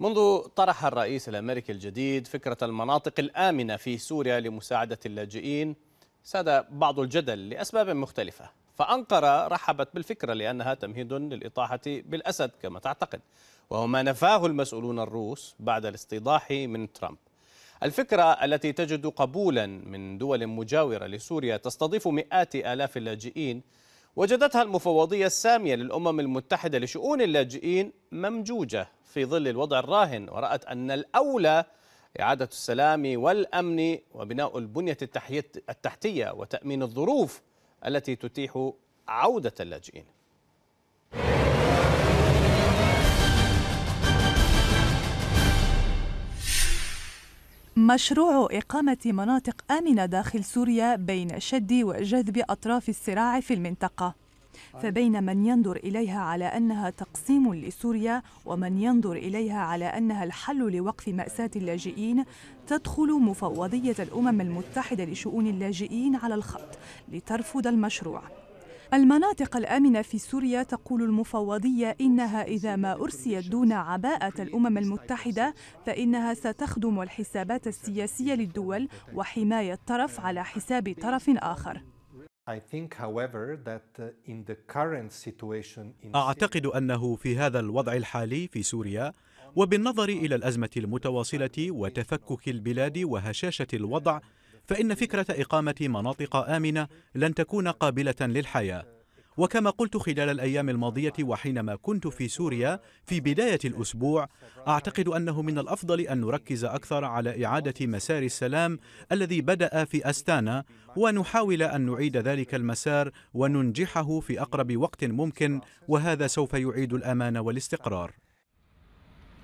منذ طرح الرئيس الامريكي الجديد فكره المناطق الامنه في سوريا لمساعده اللاجئين ساد بعض الجدل لاسباب مختلفه فانقره رحبت بالفكره لانها تمهيد للاطاحه بالاسد كما تعتقد وهو ما نفاه المسؤولون الروس بعد الاستيضاح من ترامب الفكرة التي تجد قبولا من دول مجاورة لسوريا تستضيف مئات آلاف اللاجئين وجدتها المفوضية السامية للأمم المتحدة لشؤون اللاجئين ممجوجة في ظل الوضع الراهن ورأت أن الأولى إعادة السلام والأمن وبناء البنية التحتية وتأمين الظروف التي تتيح عودة اللاجئين مشروع إقامة مناطق آمنة داخل سوريا بين شد وجذب أطراف الصراع في المنطقة فبين من ينظر إليها على أنها تقسيم لسوريا ومن ينظر إليها على أنها الحل لوقف مأساة اللاجئين تدخل مفوضية الأمم المتحدة لشؤون اللاجئين على الخط لترفض المشروع المناطق الآمنة في سوريا تقول المفوضية إنها إذا ما أرسيت دون عباءة الأمم المتحدة فإنها ستخدم الحسابات السياسية للدول وحماية طرف على حساب طرف آخر uh, أعتقد أنه في هذا الوضع الحالي في سوريا وبالنظر إلى الأزمة المتواصلة وتفكك البلاد وهشاشة الوضع فإن فكرة إقامة مناطق آمنة لن تكون قابلة للحياة وكما قلت خلال الأيام الماضية وحينما كنت في سوريا في بداية الأسبوع أعتقد أنه من الأفضل أن نركز أكثر على إعادة مسار السلام الذي بدأ في أستانا ونحاول أن نعيد ذلك المسار وننجحه في أقرب وقت ممكن وهذا سوف يعيد الأمان والاستقرار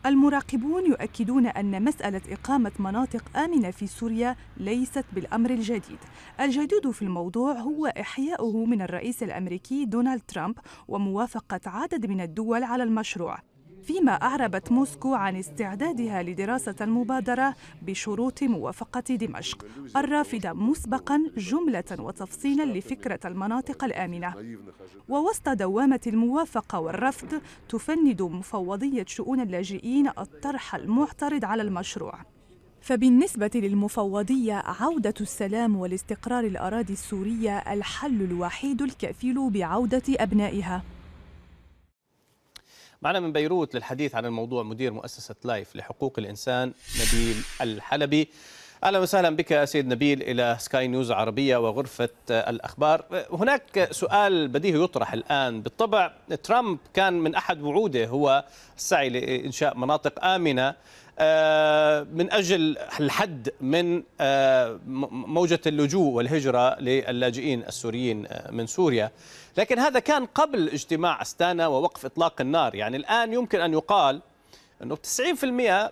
المراقبون يؤكدون أن مسألة إقامة مناطق آمنة في سوريا ليست بالأمر الجديد الجديد في الموضوع هو إحياؤه من الرئيس الأمريكي دونالد ترامب وموافقة عدد من الدول على المشروع فيما أعربت موسكو عن استعدادها لدراسة المبادرة بشروط موافقة دمشق الرافضة مسبقا جملة وتفصيلا لفكرة المناطق الآمنة ووسط دوامة الموافقة والرفض تفند مفوضية شؤون اللاجئين الطرح المعترض على المشروع فبالنسبة للمفوضية عودة السلام والاستقرار الأراضي السورية الحل الوحيد الكفيل بعودة أبنائها معنا من بيروت للحديث عن الموضوع مدير مؤسسة لايف لحقوق الإنسان نبيل الحلبي اهلا وسهلا بك سيد نبيل الى سكاي نيوز عربيه وغرفه الاخبار هناك سؤال بديهي يطرح الان بالطبع ترامب كان من احد وعوده هو السعي لانشاء مناطق امنه آه، من أجل الحد من آه، موجة اللجوء والهجرة للاجئين السوريين آه، من سوريا لكن هذا كان قبل اجتماع أستانا ووقف إطلاق النار يعني الآن يمكن أن يقال أنه 90%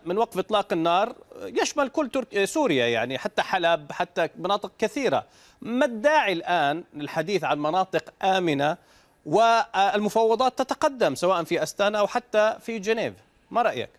من وقف إطلاق النار يشمل كل سوريا يعني حتى حلب حتى مناطق كثيرة ما الداعي الآن للحديث عن مناطق آمنة والمفاوضات تتقدم سواء في أستانا أو حتى في جنيف ما رأيك؟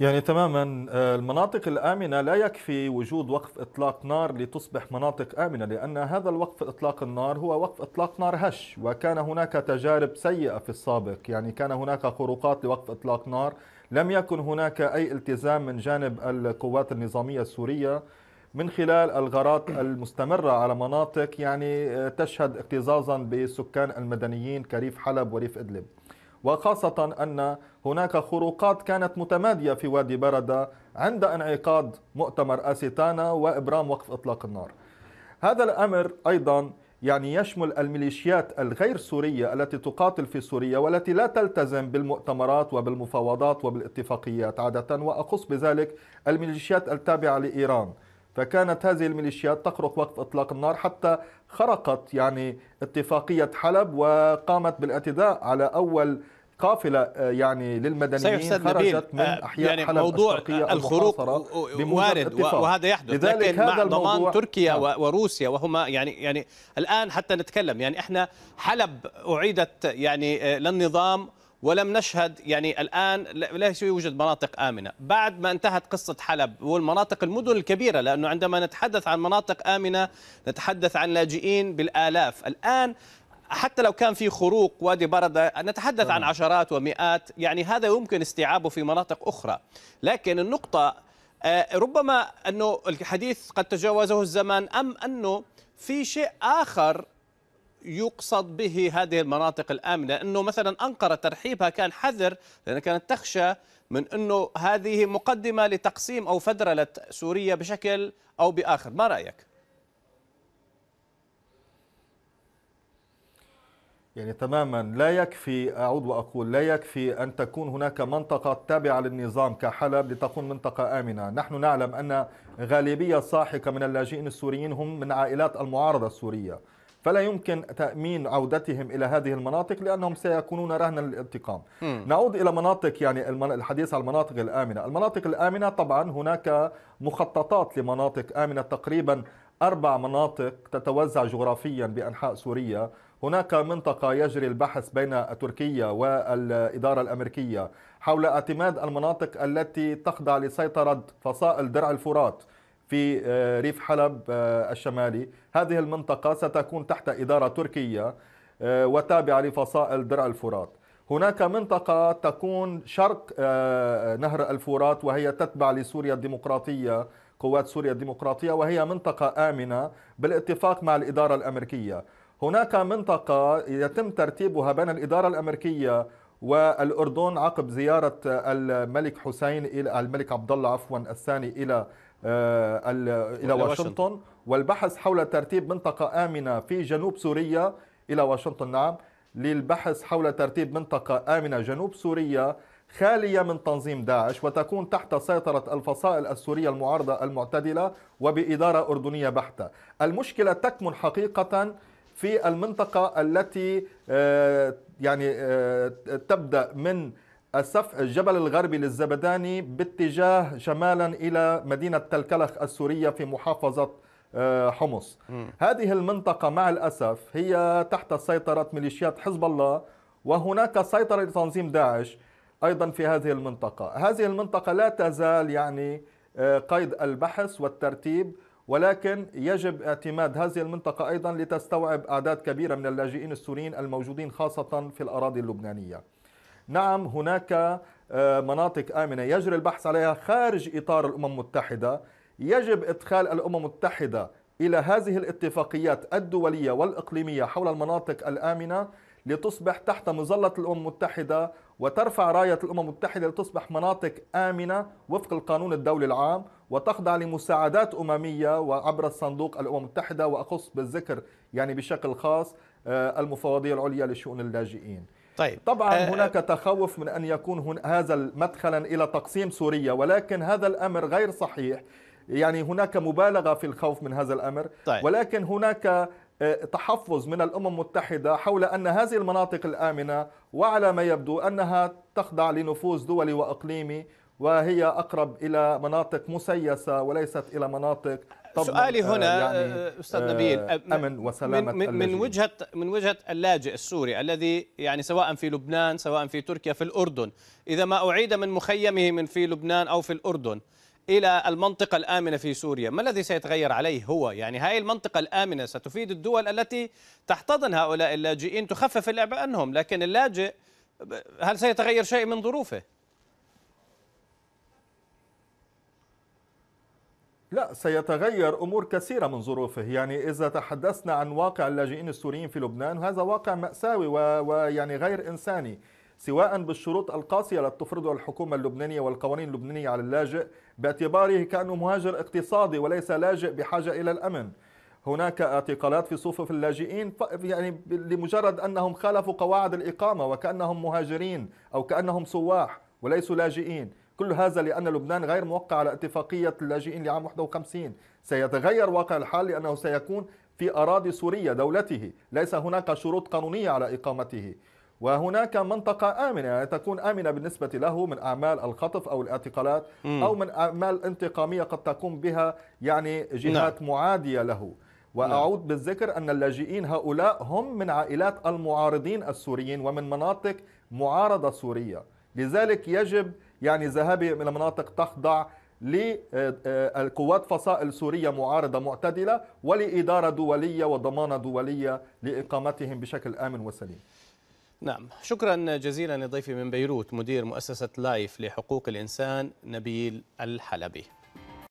يعني تماما آه، المناطق الآمنة لا يكفي وجود وقف إطلاق نار لتصبح مناطق آمنة لأن هذا الوقف إطلاق النار هو وقف إطلاق نار هش وكان هناك تجارب سيئة في السابق يعني كان هناك خروقات لوقف إطلاق نار لم يكن هناك أي التزام من جانب القوات النظامية السورية من خلال الغارات المستمرة على مناطق يعني آه، تشهد اكتظاظا بسكان المدنيين كريف حلب وريف إدلب وخاصة أن هناك خروقات كانت متمادية في وادي بردة عند انعقاد مؤتمر أسيتانا وإبرام وقف إطلاق النار هذا الأمر أيضا يعني يشمل الميليشيات الغير سورية التي تقاتل في سوريا والتي لا تلتزم بالمؤتمرات وبالمفاوضات وبالاتفاقيات عادة وأخص بذلك الميليشيات التابعة لإيران فكانت هذه الميليشيات تخرق وقت اطلاق النار حتى خرقت يعني اتفاقيه حلب وقامت بالاعتداء على اول قافله آه، يعني للمدنيين خرجت من آه، احياء يعني حلب موضوع الخروق وارد وهذا يحدث لذلك لكن هذا مع الموضوع ضمان تركيا نعم. وروسيا وهما يعني يعني الان حتى نتكلم يعني احنا حلب اعيدت يعني آه، للنظام ولم نشهد يعني الآن لا يوجد مناطق آمنة بعد ما انتهت قصة حلب والمناطق المدن الكبيرة لأنه عندما نتحدث عن مناطق آمنة نتحدث عن لاجئين بالآلاف الآن حتى لو كان في خروق وادي بردة نتحدث عن نعم. عشرات ومئات يعني هذا يمكن استيعابه في مناطق أخرى لكن النقطة آه، ربما أنه الحديث قد تجاوزه الزمان أم أنه في شيء آخر يقصد به هذه المناطق الآمنة أنه مثلا أنقرة ترحيبها كان حذر لأنها كانت تخشى من أنه هذه مقدمة لتقسيم أو فدرلة سوريا بشكل أو بآخر ما رأيك؟ يعني تماما لا يكفي اعود واقول لا يكفي ان تكون هناك منطقه تابعه للنظام كحلب لتكون منطقه امنه، نحن نعلم ان غالبيه ساحقه من اللاجئين السوريين هم من عائلات المعارضه السوريه. فلا يمكن تأمين عودتهم إلى هذه المناطق لأنهم سيكونون رهنا للانتقام نعود إلى مناطق يعني الحديث عن المناطق الآمنة المناطق الآمنة طبعا هناك مخططات لمناطق آمنة تقريبا أربع مناطق تتوزع جغرافيا بأنحاء سوريا هناك منطقة يجري البحث بين تركيا والإدارة الأمريكية حول اعتماد المناطق التي تخضع لسيطرة فصائل درع الفرات في آه، ريف حلب آه، الشمالي هذه المنطقة ستكون تحت إدارة تركية آه، وتابعة لفصائل درع الفرات هناك منطقة تكون شرق نهر الفرات وهي تتبع لسوريا الديمقراطية قوات سوريا الديمقراطية وهي منطقة آمنة بالاتفاق مع الإدارة الأمريكية هناك منطقة يتم ترتيبها بين الإدارة الأمريكية والأردن عقب زيارة الملك حسين إلى الملك عبد الله عفوا الثاني إلى آه، إلى واشنطن والبحث حول ترتيب منطقة آمنة في جنوب سوريا إلى واشنطن نعم للبحث حول ترتيب منطقة آمنة جنوب سوريا خالية من تنظيم داعش وتكون تحت سيطرة الفصائل السورية المعارضة المعتدلة وبإدارة أردنية بحتة المشكلة تكمن حقيقة في المنطقة التي آه، يعني آه، تبدأ من السفح الجبل الغربي للزبداني باتجاه شمالا إلى مدينة تلكلخ السورية في محافظة آه، حمص م. هذه المنطقة مع الأسف هي تحت سيطرة ميليشيات حزب الله وهناك سيطرة لتنظيم داعش أيضا في هذه المنطقة هذه المنطقة لا تزال يعني آه، قيد البحث والترتيب ولكن يجب اعتماد هذه المنطقة أيضا لتستوعب أعداد كبيرة من اللاجئين السوريين الموجودين خاصة في الأراضي اللبنانية نعم هناك آه، مناطق آمنة يجري البحث عليها خارج إطار الأمم المتحدة يجب إدخال الأمم المتحدة إلى هذه الاتفاقيات الدولية والإقليمية حول المناطق الآمنة لتصبح تحت مظلة الأمم المتحدة وترفع راية الأمم المتحدة لتصبح مناطق آمنة وفق القانون الدولي العام وتخضع لمساعدات أممية وعبر الصندوق الأمم المتحدة وأخص بالذكر يعني بشكل خاص آه، المفوضية العليا لشؤون اللاجئين طيب طبعا أه هناك تخوف من ان يكون هذا مدخلا الى تقسيم سوريا ولكن هذا الامر غير صحيح يعني هناك مبالغه في الخوف من هذا الامر طيب. ولكن هناك آه، تحفظ من الامم المتحده حول ان هذه المناطق الامنه وعلى ما يبدو انها تخضع لنفوذ دولي واقليمي وهي اقرب الى مناطق مسيسه وليست الى مناطق سؤالي آه، هنا يعني آه، آه، استاذ نبيل امن وسلامه من, من وجهه من وجهه اللاجئ السوري الذي يعني سواء في لبنان سواء في تركيا في الاردن اذا ما اعيد من مخيمه من في لبنان او في الاردن الى المنطقه الامنه في سوريا، ما الذي سيتغير عليه هو؟ يعني هاي المنطقه الامنه ستفيد الدول التي تحتضن هؤلاء اللاجئين تخفف الاعباء عنهم، لكن اللاجئ هل سيتغير شيء من ظروفه؟ لا سيتغير امور كثيره من ظروفه، يعني اذا تحدثنا عن واقع اللاجئين السوريين في لبنان هذا واقع ماساوي ويعني غير انساني، سواء بالشروط القاسيه التي تفرضها الحكومه اللبنانيه والقوانين اللبنانيه على اللاجئ باعتباره كانه مهاجر اقتصادي وليس لاجئ بحاجه الى الامن. هناك اعتقالات في صفوف اللاجئين يعني لمجرد انهم خالفوا قواعد الاقامه وكانهم مهاجرين او كانهم سواح وليسوا لاجئين. كل هذا لأن لبنان غير موقع على اتفاقية اللاجئين لعام 51 سيتغير واقع الحال لأنه سيكون في أراضي سورية دولته ليس هناك شروط قانونية على إقامته وهناك منطقة آمنة يعني تكون آمنة بالنسبة له من أعمال الخطف أو الاعتقالات أو من أعمال انتقامية قد تقوم بها يعني جهات نعم. معادية له وأعود نعم. بالذكر أن اللاجئين هؤلاء هم من عائلات المعارضين السوريين ومن مناطق معارضة سورية لذلك يجب يعني ذهابه إلى مناطق تخضع لقوات فصائل سورية معارضة معتدلة ولإدارة دولية وضمانة دولية لإقامتهم بشكل آمن وسليم نعم شكرا جزيلا لضيفي من بيروت مدير مؤسسة لايف لحقوق الإنسان نبيل الحلبي